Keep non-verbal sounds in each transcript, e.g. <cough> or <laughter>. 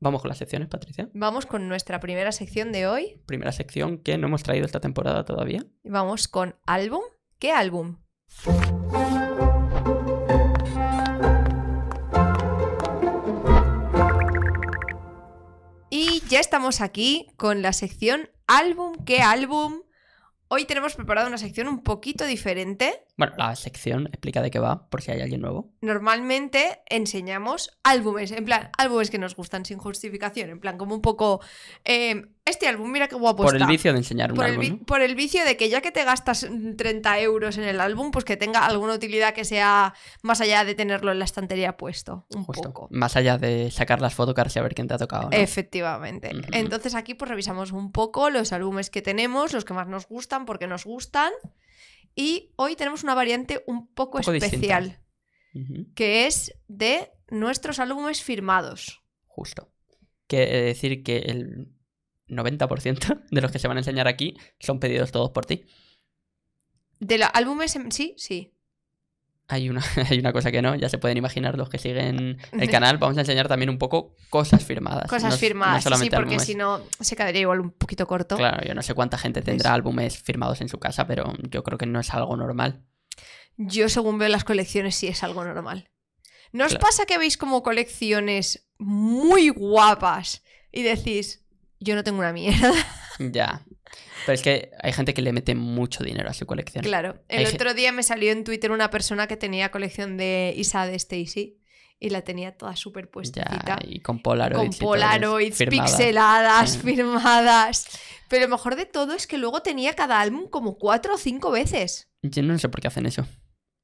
Vamos con las secciones, Patricia. Vamos con nuestra primera sección de hoy. Primera sección que no hemos traído esta temporada todavía. Vamos con álbum. ¿Qué álbum? Y ya estamos aquí con la sección álbum. ¿Qué álbum? Hoy tenemos preparada una sección un poquito diferente bueno, la sección explica de qué va, por si hay alguien nuevo. Normalmente enseñamos álbumes, en plan, álbumes que nos gustan sin justificación, en plan, como un poco. Em, este álbum, mira qué guapo Por el vicio de enseñar un por álbum. El Por el vicio de que ya que te gastas 30 euros en el álbum, pues que tenga alguna utilidad que sea más allá de tenerlo en la estantería puesto. Un poco. Más allá de sacar las fotos y a ver quién te ha tocado. Efectivamente. Entonces aquí pues revisamos un poco los álbumes que tenemos, los que más nos gustan, porque nos gustan. Y hoy tenemos una variante un poco, especial, que es de nuestros álbumes firmados. Justo. Quiere decir que el 90% de los que se van a enseñar aquí son pedidos todos por ti. De los álbumes, sí, sí hay una, <laughs> hay una cosa que no, ya se pueden imaginar los que siguen el <laughs> canal. Vamos a enseñar también un poco cosas firmadas. Cosas firmadas, sí, porque si no se quedaría igual un poquito corto. Claro, yo no sé cuánta gente pues tendrá álbumes firmados en su casa, pero yo creo que no es algo normal. Yo, según veo las colecciones, sí es algo normal. ¿No os pasa que veis como colecciones muy guapas y decís, yo no tengo una mierda? Ya, pero es que hay gente que le mete mucho dinero a su colección. Claro. El otro día me salió en Twitter una persona que tenía colección de Isa de Stacy y la tenía toda súper puesta Y con Polaroids. Con Polaroids, pixeladas, firmadas. Pero lo mejor de todo es que luego tenía cada álbum como cuatro o cinco veces. Yo no sé por qué hacen eso.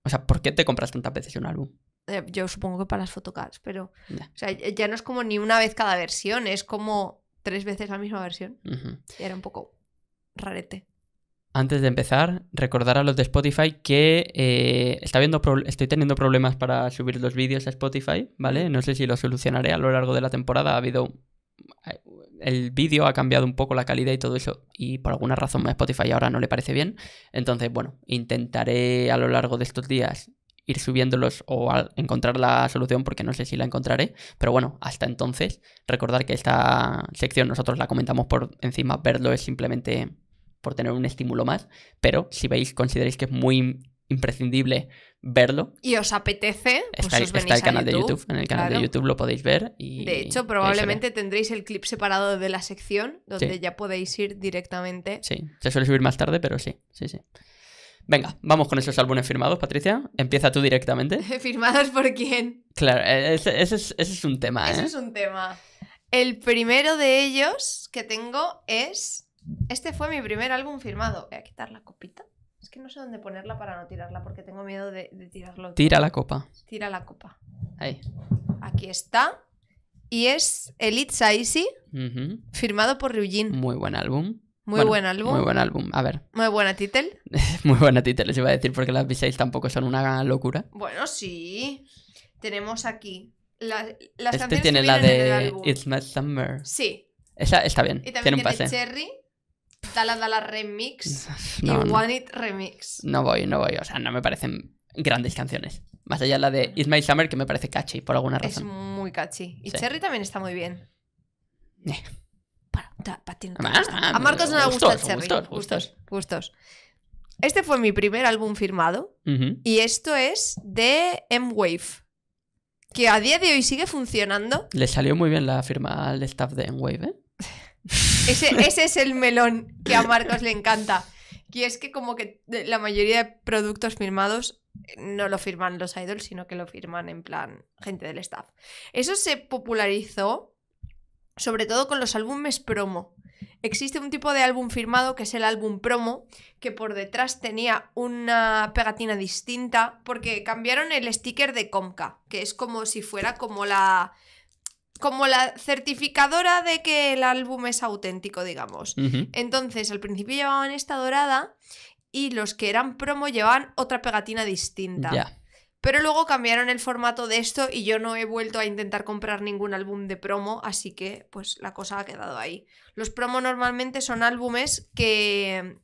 O sea, ¿por qué te compras tantas veces un álbum? Eh, yo supongo que para las photocards. pero. O sea, ya no es como ni una vez cada versión, es como tres veces la misma versión. y era un poco rarete. Antes de empezar, recordar a los de Spotify que eh, está viendo estoy teniendo problemas para subir los vídeos a Spotify, ¿vale? No sé si lo solucionaré a lo largo de la temporada. Ha habido. Eh, el vídeo ha cambiado un poco la calidad y todo eso, y por alguna razón a Spotify ahora no le parece bien. Entonces, bueno, intentaré a lo largo de estos días ir subiéndolos o encontrar la solución, porque no sé si la encontraré. Pero bueno, hasta entonces, recordar que esta sección nosotros la comentamos por encima, verlo es simplemente por tener un estímulo más, pero si veis, consideréis que es muy imprescindible verlo. Y os apetece, pues os venís el canal de YouTube. En el canal de YouTube lo podéis ver. Y de hecho, probablemente tendréis el clip separado de la sección, donde ya podéis ir directamente. Sí, se suele subir más tarde, pero sí, sí, sí. Venga, vamos con esos álbumes firmados, Patricia. Empieza tú directamente. <laughs> ¿Firmados por quién? Claro, e-, ese, es, un tema. Ese ¿eh? es un tema. El primero de ellos que tengo es este fue mi primer álbum firmado. Voy a quitar la copita. Es que no sé dónde ponerla para no tirarla porque tengo miedo de, tirarlo. Tira la copa. Tira la copa. Ahí. Aquí está. Y es Elite Saisi, firmado por Ryujin. Muy buen álbum. Muy buen álbum. Muy buen álbum, a ver. Muy buena título. <laughs> muy buena título, les iba a decir, porque las b tampoco son una locura. Bueno, sí. Tenemos aquí. La, las este tiene la de It's My Summer. Sí. Esa está bien. Y también tiene, un pase. Cherry. Dala la Remix <laughs> y One It Remix. No voy, no voy. O sea, no me parecen grandes canciones. Más allá de la de mm. It's My Summer, que me parece catchy por alguna razón. Es muy catchy. Y Cherry también está muy bien. Eh. Ah, ah, a Marcos no le gusta el Cherry. Gustos, gustos. Este fue mi primer álbum firmado. Y esto es de M-Wave. Que a día de hoy sigue funcionando. Le salió muy bien la firma al staff de M-Wave, ¿eh? <laughs> Ese, <laughs> ese es el melón que a Marcos le encanta. Y es que como que la mayoría de productos firmados no lo firman los idols, sino que lo firman en plan gente del staff. Eso se popularizó sobre todo con los álbumes promo. Existe un tipo de álbum firmado que es el álbum promo, que por detrás tenía una pegatina distinta, porque cambiaron el sticker de Comca, que es como si fuera como la, como la certificadora de que el álbum es auténtico, digamos. Entonces, al principio llevaban esta dorada y los que eran promo llevaban otra pegatina distinta. Pero luego cambiaron el formato de esto y yo no he vuelto a intentar comprar ningún álbum de promo, así que pues la cosa ha quedado ahí. Los promos normalmente son álbumes que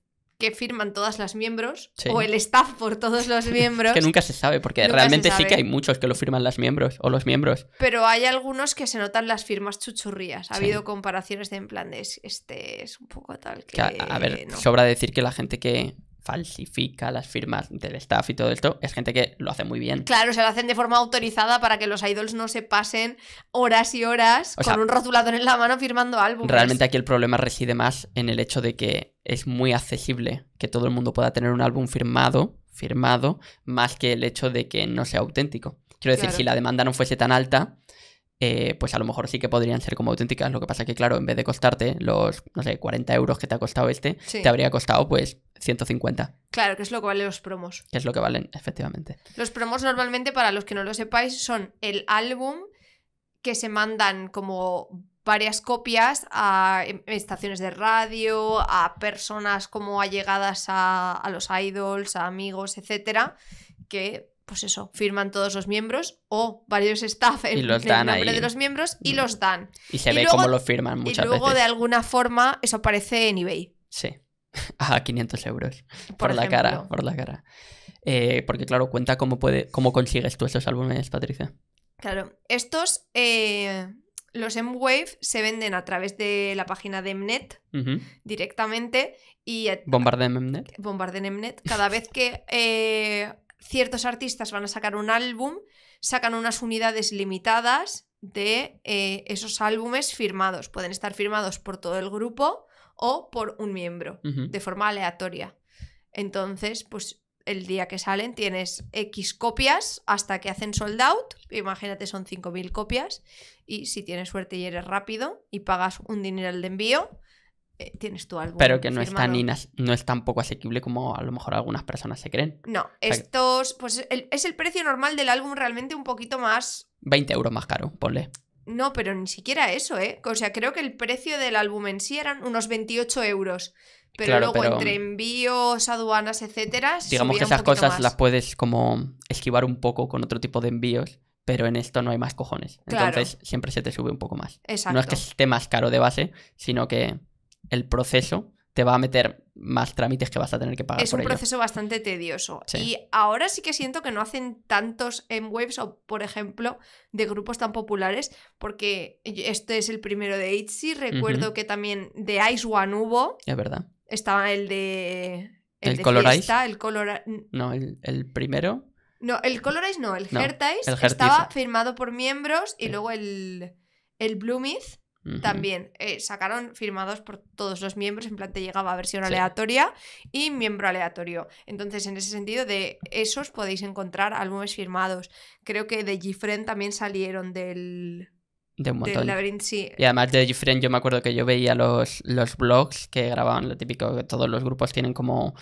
firman todas las miembros o el staff por todos los <laughs> miembros. que nunca se sabe, porque realmente sí que hay muchos que lo firman las miembros o los miembros. Pero hay algunos que se notan las firmas chuchurrías. Ha habido comparaciones de en plan de este es un poco tal que. a, ver, sobra decir que la gente que, falsifica las firmas del staff y todo esto, es gente que lo hace muy bien. Claro, se lo hacen de forma autorizada para que los idols no se pasen horas y horas con un rotulador en la mano firmando álbumes. Realmente aquí el problema reside más en el hecho de que es muy accesible que todo el mundo pueda tener un álbum firmado, firmado, más que el hecho de que no sea auténtico. Quiero decir, si la demanda no fuese tan alta, eh, pues a lo mejor sí que podrían ser como auténticas. Lo que pasa es que, claro, en vez de costarte los, no sé, 40 euros que te ha costado este, te habría costado, pues, 150. Claro, que es lo que valen los promos. Que es lo que valen, efectivamente. Los promos normalmente, para los que no lo sepáis, son el álbum que se mandan como varias copias a em, estaciones de radio, a personas como allegadas a, a los idols, a amigos, etcétera, que pues eso, firman todos los miembros o varios staff en, el nombre de los miembros y mm. los dan. Y se ve cómo lo firman muchas veces. Y luego de alguna forma eso aparece en eBay. Sí a <laughs> 500 euros por, la cara, por la cara. Eh, porque claro, cuenta cómo, puede, cómo consigues tú esos álbumes, Patricia. Claro, estos, eh, los M-Wave se venden a través de la página de Mnet directamente y... Bombarden Mnet. Bombarden Mnet. Cada vez que eh, ciertos artistas van a sacar un álbum, sacan unas unidades limitadas de esos álbumes firmados. Pueden estar firmados por todo el grupo o por un miembro, de forma aleatoria. Entonces, pues el día que salen tienes X copias hasta que hacen sold out. Imagínate, son 5.000 copias. Y si tienes suerte y eres rápido y pagas un dinero de envío, eh, tienes tu álbum. Pero que no es, tan no es tan poco asequible como a lo mejor algunas personas se creen. No, estos. Pues es el precio normal del álbum, realmente un poquito más. 20 euros más caro, ponle. No, pero ni siquiera eso, ¿eh? O sea, creo que el precio del álbum en sí eran unos 28 euros. Pero luego entre envíos, aduanas, etcétera. Digamos que esas cosas las puedes como esquivar un poco con otro tipo de envíos, pero en esto no hay más cojones. Entonces siempre se te sube un poco más. Exacto. No es que esté más caro de base, sino que el proceso te va a meter más trámites que vas a tener que pagar. Es un proceso bastante tedioso. Y ahora sí que siento que no hacen tantos en waves o, por ejemplo, de grupos tan populares, porque este es el primero de Itzy. Recuerdo que también de Ice One hubo. Es verdad. Estaba el de. El, Color Ice. No, el, primero. No, el Color Ice no, el no, estaba firmado por miembros y luego el, el Bloomith también eh, sacaron firmados por todos los miembros, en plan te llegaba versión aleatoria y miembro aleatorio. Entonces, en ese sentido, de esos podéis encontrar álbumes firmados. Creo que de Gifren también salieron del... De un montón. Y además de Gifren yo me acuerdo que yo veía los, los blogs que grababan, lo típico que todos los grupos tienen como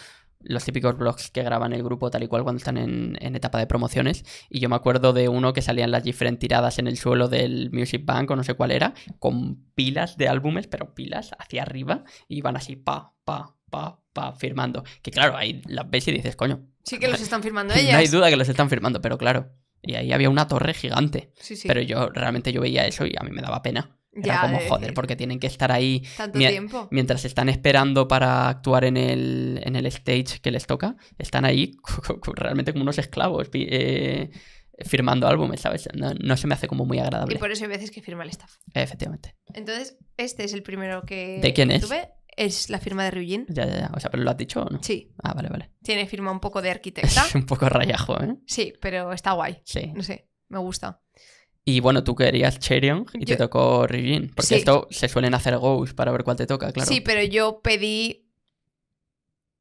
los típicos blogs que graban el grupo tal y cual cuando están en, etapa de promociones. Y yo me acuerdo de uno que salían las diferentes tiradas en el suelo del Music Bank o no sé cuál era, con pilas de álbumes, pero pilas hacia arriba, y iban así pa, pa, pa, pa, firmando. Que claro, ahí las ves y dices, coño. Sí que los están firmando ellas. <laughs> No hay duda que los están firmando, pero claro. Y ahí había una torre gigante. Pero yo realmente yo veía eso y a mí me daba pena ya, como, eh, joder, porque tienen que estar ahí ¿Tanto tiempo? mientras están esperando para actuar en el, en el, stage que les toca. Están ahí <laughs> realmente como unos esclavos eh, firmando álbumes, ¿sabes? No, se me hace como muy agradable. Y por eso hay veces que firma el staff. Efectivamente. Entonces, este es el primero que ¿De quién es? Es la firma de Ryujin. Ya, ya, ya. O sea, ¿pero lo has dicho o no? Sí. Ah, vale, vale. Tiene firma un poco de <laughs> arquitecta. Es un poco rayajo, ¿eh? Sí, pero está guay. Sí. No sé, me gusta. Y bueno, tú querías Cherion y te tocó Rivin Porque esto se suelen hacer goes para ver cuál te toca, claro. Sí, pero yo pedí.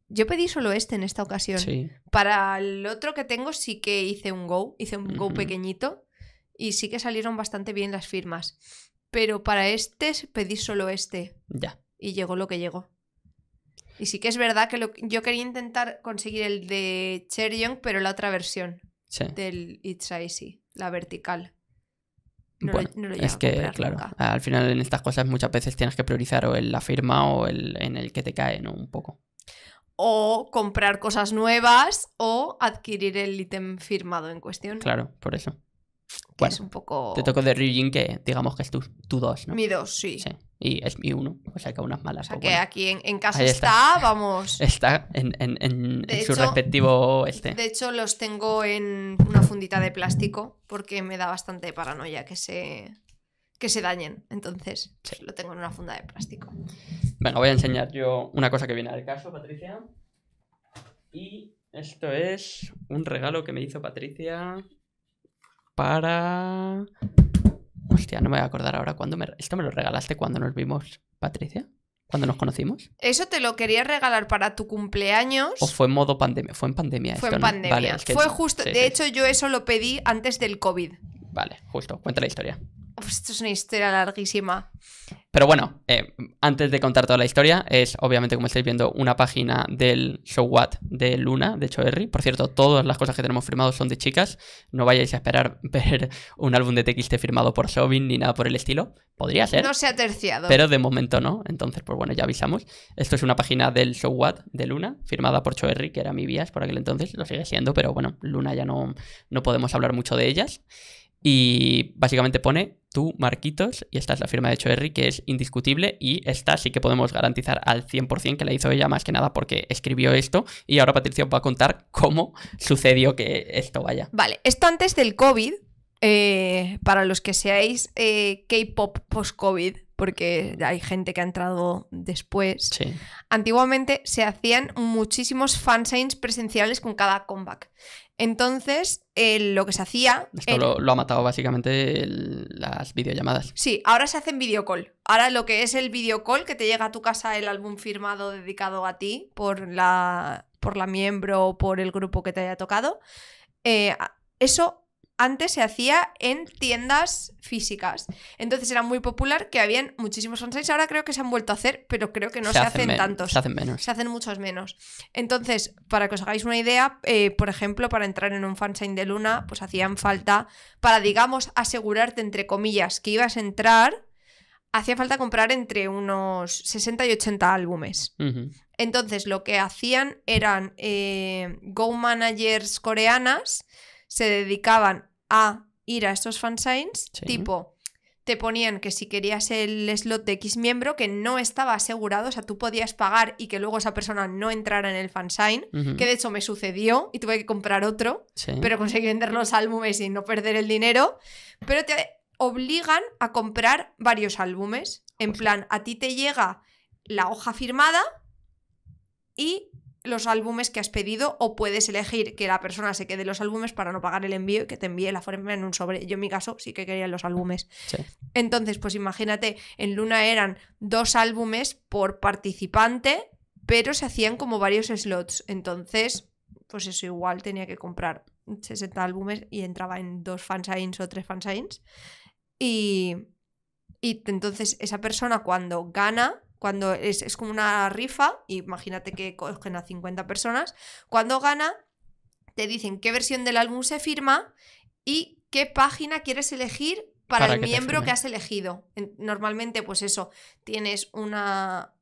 Yo pedí solo este en esta ocasión. Sí. Para el otro que tengo sí que hice un go, hice un go pequeñito y sí que salieron bastante bien las firmas. Pero para este pedí solo este. Ya. Y llegó lo que llegó. Y sí que es verdad que yo quería intentar conseguir el de Cherion, pero la otra versión del It's Icy, la vertical es que, claro, al final en estas cosas muchas veces tienes que priorizar o en la firma o el, en el que te cae, ¿no? Un poco. O comprar cosas nuevas o adquirir el ítem firmado en cuestión. Claro, por eso. Que un poco... Te toco de Ryujin que digamos que es tu, tu dos, ¿no? Mi dos, sí. Sí. Y es mi uno, o sea que unas malas. O aquí en, en casa está. vamos. <laughs> Está en, su respectivo este. De hecho, los tengo en una fundita de plástico porque me da bastante paranoia que se, que se dañen. Entonces, lo tengo en una funda de plástico. Bueno, voy a enseñar yo una cosa que viene al caso, Patricia. Y esto es un regalo que me hizo Patricia para Hostia, no me voy a acordar ahora cuándo me... ¿Esto me lo regalaste cuando nos vimos, Patricia? ¿Cuando nos conocimos? Eso te lo quería regalar para tu cumpleaños. ¿O fue en modo pandemia? Fue en pandemia. Fue en pandemia. fue justo... de hecho, yo eso lo pedí antes del COVID. Vale, justo. Cuenta la historia. Pues esto es una historia larguísima. Pero bueno, eh, antes de contar toda la historia, es obviamente, como estáis viendo, una página del Show What de Luna, de Choerry. Por cierto, todas las cosas que tenemos firmados son de chicas. No vayáis a esperar <laughs> ver un álbum de TXT firmado por Sobin ni nada por el estilo. Podría ser. No se ha terciado. Pero de momento no. Entonces, pues bueno, ya avisamos. Esto es una página del Show What de Luna, firmada por Choerry, que era mi vías por aquel entonces. Lo sigue siendo, pero bueno, Luna ya no, no podemos hablar mucho de ellas. Y básicamente pone tú, Marquitos, y esta es la firma de Choerry, que es indiscutible, y esta sí que podemos garantizar al 100% que la hizo ella más que nada porque escribió esto, y ahora Patricia va a contar cómo sucedió que esto vaya. Vale, esto antes del COVID, eh, para los que seáis eh, K-pop post-COVID, porque hay gente que ha entrado después. Sí. Antiguamente se hacían muchísimos fansigns presenciales con cada comeback. Entonces, lo que se hacía. Esto lo, ha matado básicamente las videollamadas. Sí, ahora se hacen videocall. Ahora lo que es el videocall, que te llega a tu casa el álbum firmado dedicado a ti por la, por la miembro o por el grupo que te haya tocado. Eh, eso antes se hacía en tiendas físicas. Entonces era muy popular que habían muchísimos fansigns. Ahora creo que se han vuelto a hacer, pero creo que no se, hacen, tantos. Se hacen menos. Se hacen muchos menos. Entonces, para que os hagáis una idea, eh, por ejemplo, para entrar en un fansign de Luna, pues hacían falta, para digamos, asegurarte, entre comillas, que ibas a entrar, hacía falta comprar entre unos 60 y 80 álbumes. Entonces, lo que hacían eran eh, Go Managers coreanas se dedicaban a ir a estos fansigns, tipo, te ponían que si querías el slot de X miembro, que no estaba asegurado, o sea, tú podías pagar y que luego esa persona no entrara en el fansign, que de hecho me sucedió y tuve que comprar otro, pero conseguí vender los álbumes y no perder el dinero, pero te obligan a comprar varios álbumes, en plan, a ti te llega la hoja firmada y los álbumes que has pedido o puedes elegir que la persona se quede los álbumes para no pagar el envío y que te envíe la forma en un sobre. Yo en mi caso sí que quería los álbumes. Entonces, pues imagínate, en Luna eran dos álbumes por participante, pero se hacían como varios slots. Entonces, pues eso igual tenía que comprar 60 álbumes y entraba en dos fansigns o tres fansigns. Y, y entonces esa persona cuando gana cuando es, como una rifa, imagínate que cogen a 50 personas, cuando gana, te dicen qué versión del álbum se firma y qué página quieres elegir para, el miembro que has elegido. Normalmente, pues eso, tienes una,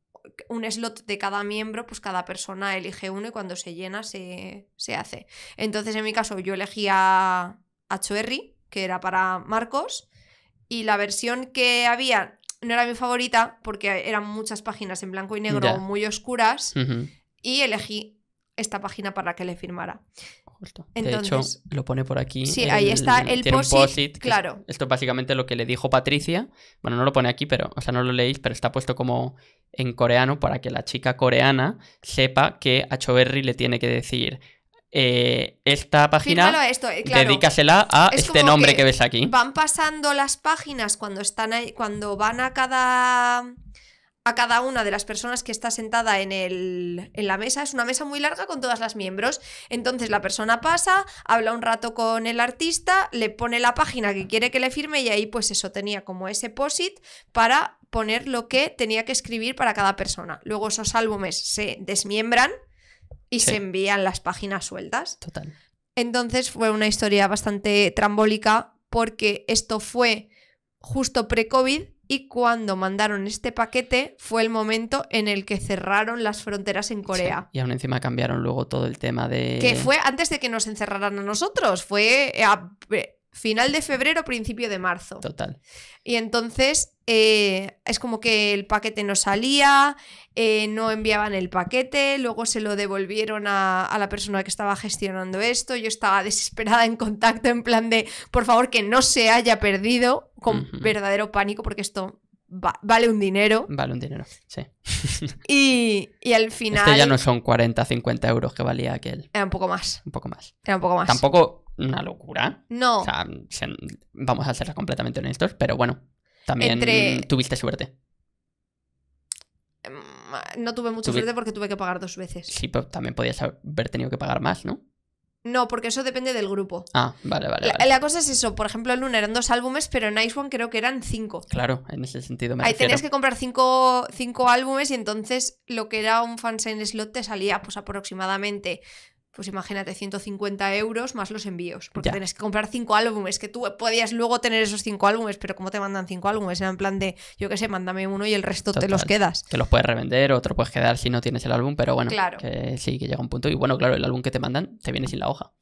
un slot de cada miembro, pues cada persona elige uno y cuando se llena se, se hace. Entonces, en mi caso, yo elegí a, a que era para Marcos, y la versión que había no era mi favorita porque eran muchas páginas en blanco y negro muy oscuras y elegí esta página para que le firmara. Entonces, de hecho, lo pone por aquí. Sí, ahí está el post, Claro. esto es básicamente lo que le dijo Patricia. Bueno, no lo pone aquí, pero, o sea, no lo leéis, pero está puesto como en coreano para que la chica coreana sepa que a le tiene que decir eh, esta página, eh, dedícasela a este nombre que, ves aquí. Van pasando las páginas cuando, están ahí, cuando van a cada a cada una de las personas que está sentada en, en la mesa. Es una mesa muy larga con todas las miembros. Entonces la persona pasa, habla un rato con el artista, le pone la página que quiere que le firme y ahí pues eso tenía como ese post-it para poner lo que tenía que escribir para cada persona. Luego esos álbumes se desmiembran y se envían las páginas sueltas. Total. Entonces fue una historia bastante trambólica porque esto fue justo pre-COVID y cuando mandaron este paquete fue el momento en el que cerraron las fronteras en Corea. y aún encima cambiaron luego todo el tema de... Que fue antes de que nos encerraran a nosotros, fue eh, Final de febrero, principio de marzo. Total. Y entonces eh, es como que el paquete no salía, eh, no enviaban el paquete, luego se lo devolvieron a, la persona que estaba gestionando esto. Yo estaba desesperada en contacto, en plan de por favor que no se haya perdido, con verdadero pánico, porque esto vale un dinero. Vale un dinero, sí. y, al final... Este ya no son 40, 50 euros que valía aquel. Era un poco más. Un poco más. Era un poco más. Tampoco una locura. No. O sea, vamos a ser completamente honestos, pero bueno, también tuviste suerte. Mm, no tuve mucha suerte porque tuve que pagar dos veces. Sí, pero también podías haber tenido que pagar más, ¿no? No, porque eso depende del grupo. Ah, vale, vale. La, cosa es eso. Por ejemplo, el Luna eran dos álbumes, pero en Ice One creo que eran cinco. Claro, en ese sentido me Ahí tenías que comprar cinco, cinco álbumes y entonces lo que era un fansign slot te salía pues aproximadamente pues imagínate 150 euros más los envíos, porque tienes que comprar cinco álbumes, que tú podías luego tener esos cinco álbumes, pero ¿cómo te mandan cinco álbumes? Era en plan de, yo qué sé, mándame uno y el resto te los quedas. Que los puedes revender otro puedes quedar si no tienes el álbum, pero bueno, sí, que llega un punto. Y bueno, claro, el álbum que te mandan te viene sin la hoja.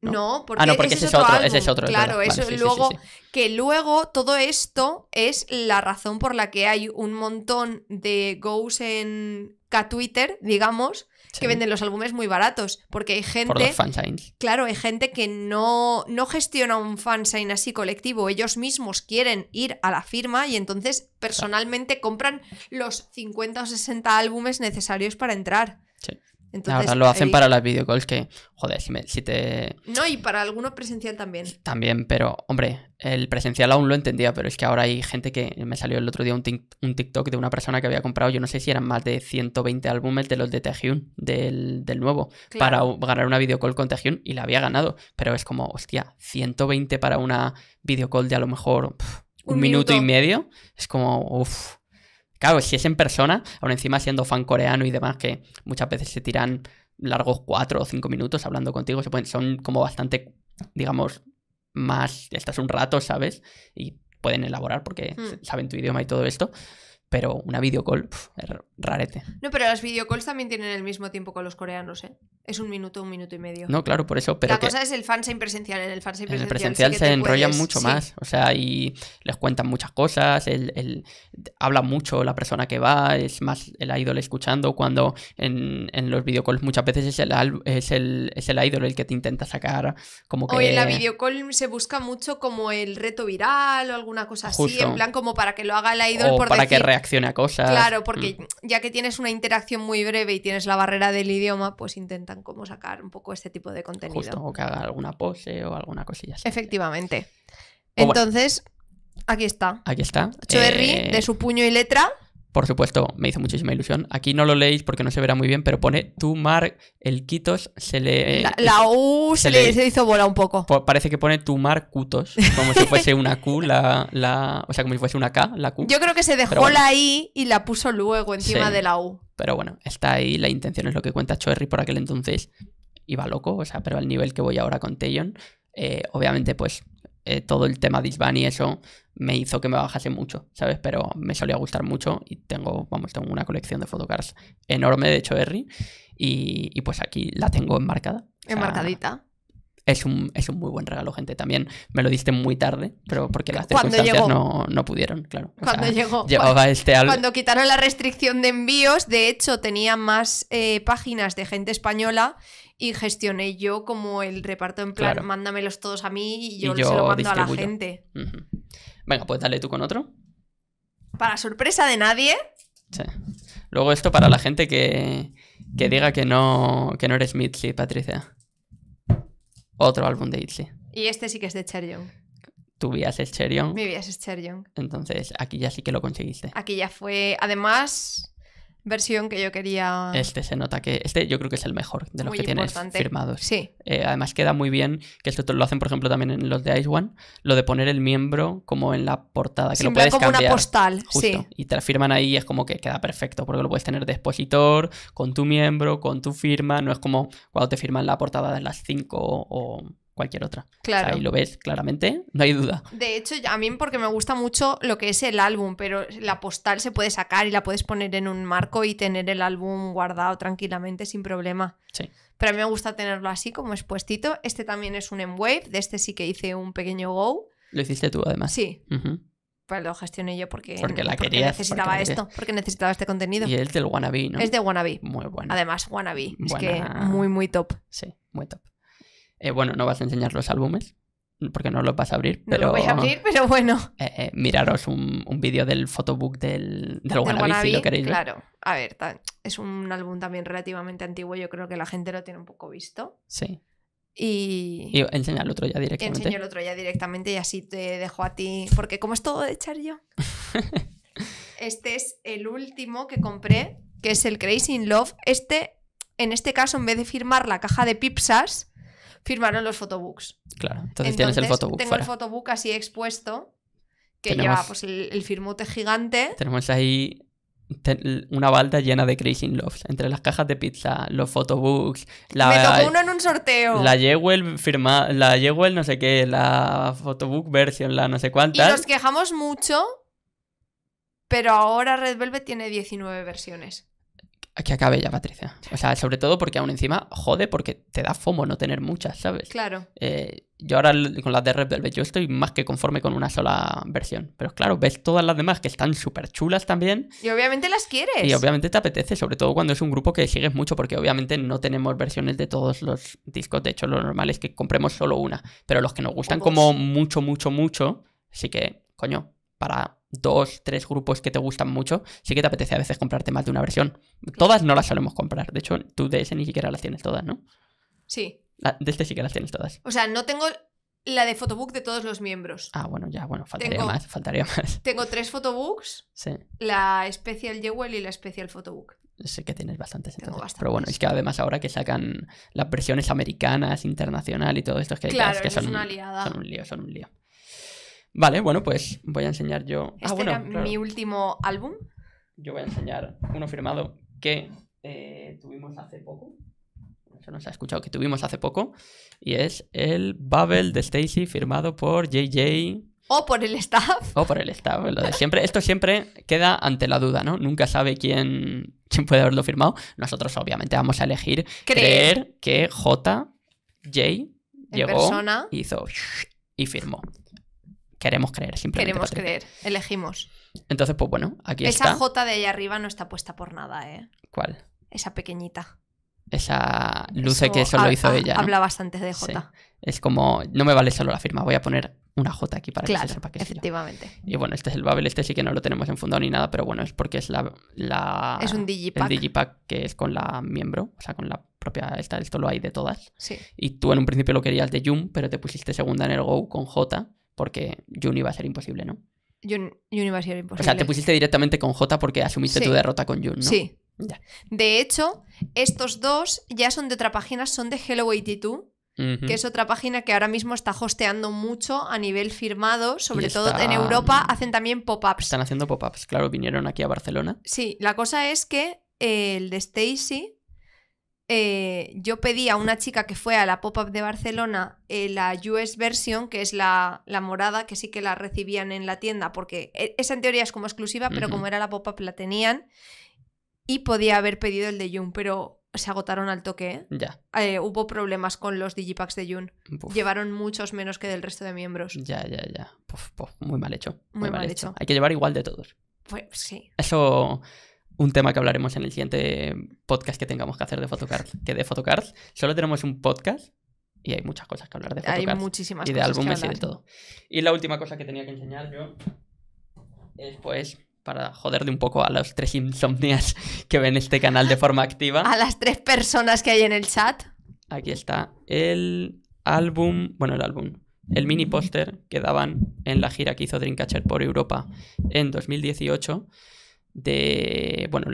No, porque, ese, es otro, Claro, eso luego que luego todo esto es la razón por la que hay un montón de goes en K Twitter, digamos, que venden los álbumes muy baratos, porque hay gente... Claro, hay gente que no, no gestiona un fansign así colectivo, ellos mismos quieren ir a la firma y entonces personalmente compran los 50 o 60 álbumes necesarios para entrar. Sí. Ahora lo hacen para las videocalls que, joder, si, si, te... No, y para algunos presencial también. También, pero, hombre, el presencial aún lo entendía, pero es que ahora hay gente que... Me salió el otro día un, un TikTok de una persona que había comprado, yo no sé si eran más de 120 álbumes de los de Taehyun, del, nuevo, para ganar una videocall con Taehyun, y la había ganado. Pero es como, hostia, 120 para una videocall de a lo mejor un, minuto. minuto. y medio. Es como, uff... Claro, si es en persona, aún encima siendo fan coreano y demás, que muchas veces se tiran largos cuatro o cinco minutos hablando contigo, se pueden, son como bastante, digamos, más, estás un rato, ¿sabes? Y pueden elaborar porque mm. saben tu idioma y todo esto. Pero una videocall, es rarete. No, pero las videocalls también tienen el mismo tiempo con los coreanos, ¿eh? Es un minuto, un minuto y medio. No, claro, por eso. Pero la cosa es el fansign presencial. En el fansign presencial, el presencial se enrollan mucho más. O sea, y les cuentan muchas cosas. El, habla mucho la persona que va. Es más el idol escuchando. Cuando en, los videocalls muchas veces es el, es, el, es el idol el que te intenta sacar. Como que... O en la videocall se busca mucho como el reto viral o alguna cosa así. En plan, como para que lo haga el idol por para que Acción a cosas. Claro, porque mm. ya que tienes una interacción muy breve y tienes la barrera del idioma, pues intentan como sacar un poco este tipo de contenido. Justo, que haga alguna pose o alguna cosilla Efectivamente. Entonces, aquí está. Aquí está. Choerry, eh, de su puño y letra. Por supuesto, me hizo muchísima ilusión. Aquí no lo leéis porque no se verá muy bien, pero pone tu mar, el Quitos se le. Eh, la, U se, hizo bola un poco. Parece que pone tu mar Cutos, como si fuese una Q, la, O sea, como si fuese una K, la Q. Yo creo que se dejó la I y la puso luego encima de la U. Pero bueno, está ahí, la intención es lo que cuenta Choerry por aquel entonces. Iba loco, o sea, pero al nivel que voy ahora con Teyon. Eh, obviamente, pues eh, todo el tema de Isbani, y eso me hizo que me bajase mucho, ¿sabes? Pero me solía gustar mucho y tengo, vamos, tengo una colección de fotocars enorme de hecho, y, y pues aquí la tengo enmarcada. enmarcadita. Es un, es un, muy buen regalo, gente. También me lo diste muy tarde, pero porque las circunstancias no, pudieron, claro. cuando llegó. Llevaba este álbum. cuando quitaron la restricción de envíos, de hecho, tenía más eh, páginas de gente española y gestioné yo como el reparto en plan, mándamelos todos a mí y yo, se lo mando a la gente. Venga, pues dale tú con otro. Para sorpresa de nadie. Sí. Luego esto para la gente que, que diga que no, que no eres Mitzi, Patricia. Otro álbum de Itzy. Y este sí que es de Young. Tu vías es Young. Mi vías es Entonces, aquí ya sí que lo conseguiste. Aquí ya fue. Además, versión que yo quería. Este se nota que. Este yo creo que es el mejor de los que tienes firmados. Sí. Eh, además, queda muy bien que esto lo hacen, por ejemplo, también en los de Ice One, lo de poner el miembro como en la portada, que lo puedes como una postal. Justo, sí. Y te la firman ahí y es como que queda perfecto, porque lo puedes tener de expositor, con tu miembro, con tu firma. No es como cuando te firman la portada de las 5 o cualquier otra. Claro. O ahí lo ves claramente, no hay duda. De hecho, a mí porque me gusta mucho lo que es el álbum, pero la postal se puede sacar y la puedes poner en un marco y tener el álbum guardado tranquilamente sin problema. Sí. Pero a mí me gusta tenerlo así como expuestito. Este también es un M-Wave, de este sí que hice un pequeño go. Lo hiciste tú además. Sí. Pues lo gestioné yo porque, porque, la necesitaba esto, porque necesitaba este contenido. Y es del Wannabe, ¿no? Es de Wannabe. Muy bueno. Además, Wannabe. Es que muy, muy top. Sí, muy top. Eh, bueno, no vas a enseñar los álbumes, porque no los vas a abrir. Pero, no los voy a abrir, pero bueno. <laughs> Eh, eh, miraros un, vídeo del photobook del, del, si lo queréis Claro, a ver, es un álbum también relativamente antiguo, yo creo que la gente lo tiene un poco visto. Sí. Y... enseñar el otro ya directamente. Enseño el otro ya directamente y así te dejo a ti, porque ¿cómo es todo de yo <laughs> este es el último que compré, que es el Crazy in Love. Este, en este caso, en vez de firmar la caja de pipsas firmaron los photobooks. Claro, entonces, tienes el photobook. Tengo el photobook así expuesto, que lleva pues, el, firmote gigante. Tenemos ahí una balda llena de Crazy Loves, entre las cajas de pizza, los photobooks. La, Me tocó eh, uno en un sorteo. La Yewell, firma, la Jewel no sé qué, la photobook version, la no sé cuántas. Y nos quejamos mucho pero ahora Red Velvet tiene 19 versiones que acabe ya, Patricia. O sea, sobre todo porque aún encima jode porque te da fomo no tener muchas, ¿sabes? Claro. Eh, yo ahora con las de Red Velvet, yo estoy más que conforme con una sola versión. Pero claro, ves todas las demás que están súper chulas también. Y obviamente las quieres. Y obviamente te apetece, sobre todo cuando es un grupo que sigues mucho, porque obviamente no tenemos versiones de todos los discos. De hecho, lo normal es que compremos solo una. Pero los que nos gustan como mucho, mucho, mucho, sí que, coño, para dos, tres grupos que te gustan mucho, sí que te apetece a veces comprarte más de una versión. Todas no las solemos comprar. De hecho, tú de ese ni siquiera las tienes todas, ¿no? Sí. Ah, de este sí que las tienes todas. O sea, no tengo la de photobook de todos los miembros. Ah, bueno, ya, bueno, faltaría más, faltaría más. <laughs> Tengo tres photobooks. Sí. La especial Jewel y la especial Photobook. Sé que tienes bastantes Pero bueno, es que además ahora que sacan las versiones americanas, internacional y todo esto, que, que son un lío, son un lío. Vale, bueno, pues voy a enseñar yo. Ah, este era mi último álbum. Yo voy a enseñar uno firmado que eh, tuvimos hace poco. Eso nos ha escuchado que tuvimos hace poco. Y es el Babel de Stacy firmado por JJ. O por el staff. O por el staff, lo de siempre. Esto siempre queda ante la duda, ¿no? Nunca sabe quién, puede haberlo firmado. Nosotros, obviamente, vamos a elegir creer, que JJ llegó, hizo y firmó queremos creer, siempre Queremos creer, elegimos. Entonces, pues bueno, aquí Esa está. Esa J de ahí arriba no está puesta por nada, ¿eh? ¿Cuál? Esa pequeñita. Esa luce que solo lo hizo ella. Habla bastante de J. Es como, no me vale solo la firma, voy a poner una J aquí para que se sepa que es efectivamente. Y bueno, este es el Babel, este sí que no lo tenemos en enfundado ni nada, pero bueno, es porque es la... es un digipack. El digipack que es con la miembro, o sea, con la propia... esto lo hay de todas. Sí. Y tú en un principio lo querías de Yum, pero te pusiste segunda en el Go con J porque Jun iba a ser imposible, ¿no? Jun, iba a ser imposible. O sea, te pusiste directamente con J porque asumiste tu derrota con Jun, ¿no? Sí. De hecho, estos dos ya son de otra página, son de Hello 82, que es otra página que ahora mismo está hosteando mucho a nivel firmado, sobre todo en Europa, hacen también pop-ups. Están haciendo pop-ups, claro, vinieron aquí a Barcelona. Sí, la cosa es que el de Stacy eh, yo pedí a una chica que fue a la pop-up de Barcelona eh, la US version, que es la, morada, que sí que la recibían en la tienda, porque e, esa en teoría es como exclusiva, pero como era la pop-up la tenían y podía haber pedido el de Jun, pero se agotaron al toque. ¿eh? Ya. hubo problemas con los digipacks de June Llevaron muchos menos que del resto de miembros. Ya, ya, ya. Muy mal hecho. Muy, mal, hecho. Hay que llevar igual de todos. Pues sí. Eso un tema que hablaremos en el siguiente podcast que tengamos que hacer de Photocards, que de Photocards solo tenemos un podcast y hay muchas cosas que hablar de Photocards. muchísimas y de álbumes y de todo. Y la última cosa que tenía que enseñar yo es pues para joderle un poco a las tres insomnias que ven este canal de forma activa. A las tres personas que hay en el chat. Aquí está el álbum, bueno, el álbum, el mini póster que daban en la gira que hizo Dreamcatcher por Europa en 2018 de, bueno,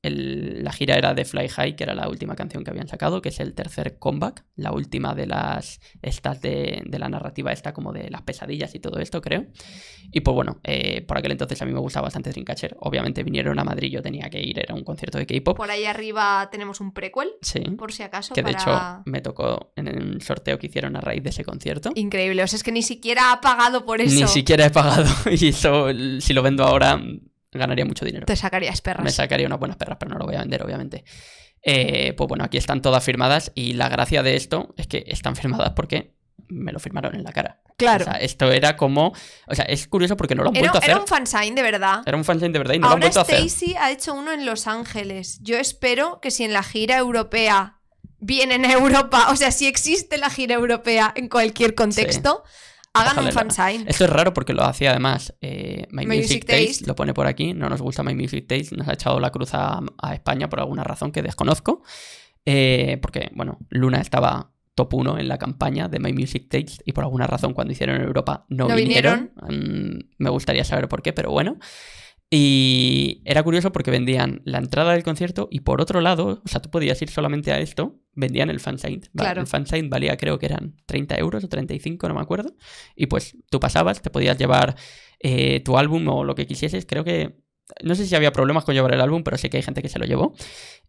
la gira era de Fly High, que era la última canción que habían sacado, que es el tercer comeback, la última de las estas de, la narrativa esta, como de las pesadillas y todo esto, creo. Y pues bueno, eh, por aquel entonces a mí me gustaba bastante Dreamcatcher. Obviamente vinieron a Madrid, yo tenía que ir, era un concierto de K-pop. Por ahí arriba tenemos un prequel, por si acaso. Que de hecho me tocó en el sorteo que hicieron a raíz de ese concierto. Increíble, o sea, es que ni siquiera ha pagado por eso. Ni siquiera he pagado, <laughs> y eso, si lo vendo ahora ganaría mucho dinero. Te sacarías perras. Me sacaría unas buenas perras, pero no lo voy a vender, obviamente. Eh, pues bueno, aquí están todas firmadas y la gracia de esto es que están firmadas porque me lo firmaron en la cara. Claro. O sea, esto era como. O sea, es curioso porque no lo han vuelto a hacer. Era un fansign de verdad. Era un fansign de verdad y no lo han vuelto a hacer. Stacy ha hecho uno en Los Ángeles. Yo espero que si en la gira europea vienen a Europa, o sea, si existe la gira europea en cualquier contexto. Hagan Esto es raro porque lo hacía además eh, My, Music, lo pone por aquí, no nos gusta My Music Taste, nos ha echado la cruz a, España por alguna razón que desconozco, eh, porque, bueno, Luna estaba top 1 en la campaña de My Music Taste y por alguna razón cuando hicieron en Europa no, vinieron. Mm, me gustaría saber por qué, pero bueno. Y era curioso porque vendían la entrada del concierto y por otro lado, o sea, tú podías ir solamente a esto vendían el fan El fansign valía, creo que eran 30 euros o 35, no me acuerdo. Y pues tú pasabas, te podías llevar eh, tu álbum o lo que quisieses. Creo que. No sé si había problemas con llevar el álbum, pero sé que hay gente que se lo llevó.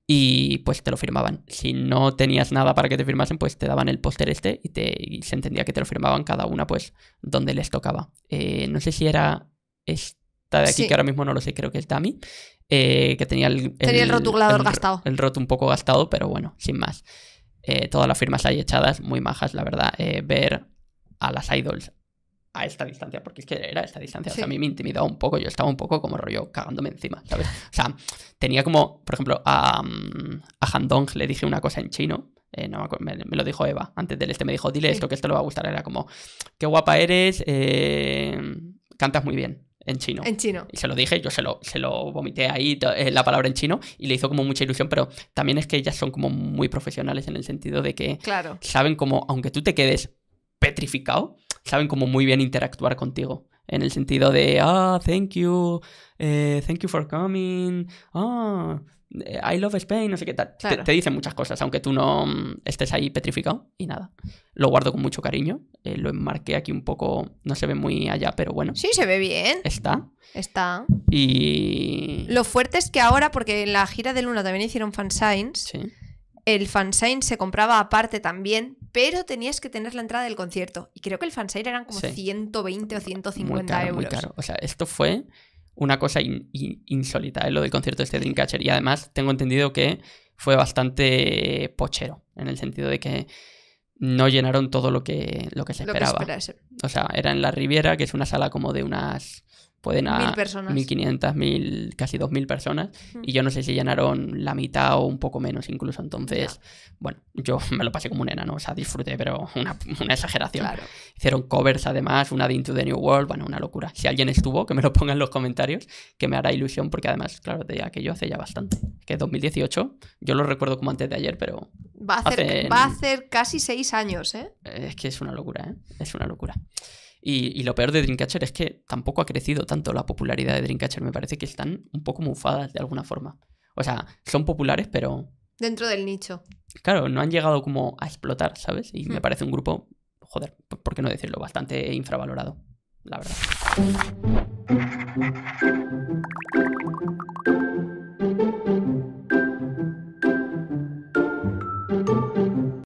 Y pues te lo firmaban. Si no tenías nada para que te firmasen, pues te daban el póster este y, te, se entendía que te lo firmaban cada una, pues, donde les tocaba. Eh, no sé si era esta de aquí, que ahora mismo no lo sé, creo que es Dami. Eh, que tenía el, el, rotulador gastado. El rot un poco gastado, pero bueno, sin más. Eh, todas las firmas ahí echadas, muy majas, la verdad. Eh, ver a las idols a esta distancia, porque es que era esta distancia. a mí me intimidaba un poco, yo estaba un poco como rollo cagándome encima, ¿sabes? O sea, tenía como, por ejemplo, a, a Han le dije una cosa en chino. me, lo dijo Eva antes del este. Me dijo, dile esto, que esto le va a gustar. Era como, qué guapa eres, cantas muy bien en chino. En chino. Y se lo dije, yo se lo, se lo vomité ahí eh, la palabra en chino y le hizo como mucha ilusión, pero también es que ellas son como muy profesionales en el sentido de que saben como, aunque tú te quedes petrificado, saben como muy bien interactuar contigo. En el sentido de, ah, thank you, eh, thank you for coming, ah, eh, I love Spain, no sé qué tal. Te, dice dicen muchas cosas, aunque tú no mm, estés ahí petrificado y nada. Lo guardo con mucho cariño. Eh, lo enmarqué aquí un poco, no se ve muy allá, pero bueno. Sí, se ve bien. Está. Está. Y. Lo fuerte es que ahora, porque en la gira de Luna también hicieron fansigns. Sí. El fansign se compraba aparte también, pero tenías que tener la entrada del concierto. Y creo que el fansign eran como 120 o 150 euros. Muy caro. O sea, esto fue una cosa insólita, ¿eh? lo del concierto de este Dreamcatcher. Y además tengo entendido que fue bastante pochero, en el sentido de que no llenaron todo lo que, lo que se esperaba. o sea, era en La Riviera, que es una sala como de unas pueden a personas. 1500, 1000, casi 2000 personas y yo no sé si llenaron la mitad o un poco menos incluso, entonces, bueno, yo <laughs> me lo pasé como un enano, o sea, disfruté, pero una, una exageración. Hicieron covers además, una de Into the New World, bueno, una locura. Si alguien estuvo, que me lo ponga en los comentarios, que me hará ilusión porque además, claro, de aquello que hace ya bastante, que 2018, yo lo recuerdo como antes de ayer, pero va a hacer, va a hacer casi seis años, ¿eh? Es que es una locura, ¿eh? Es una locura. Y, lo peor de Dreamcatcher es que tampoco ha crecido tanto la popularidad de Dreamcatcher. Me parece que están un poco mufadas de alguna forma. O sea, son populares, pero. Dentro del nicho. Claro, no han llegado como a explotar, ¿sabes? Y me hmm. parece un grupo, joder, ¿por qué no decirlo? Bastante infravalorado, la verdad.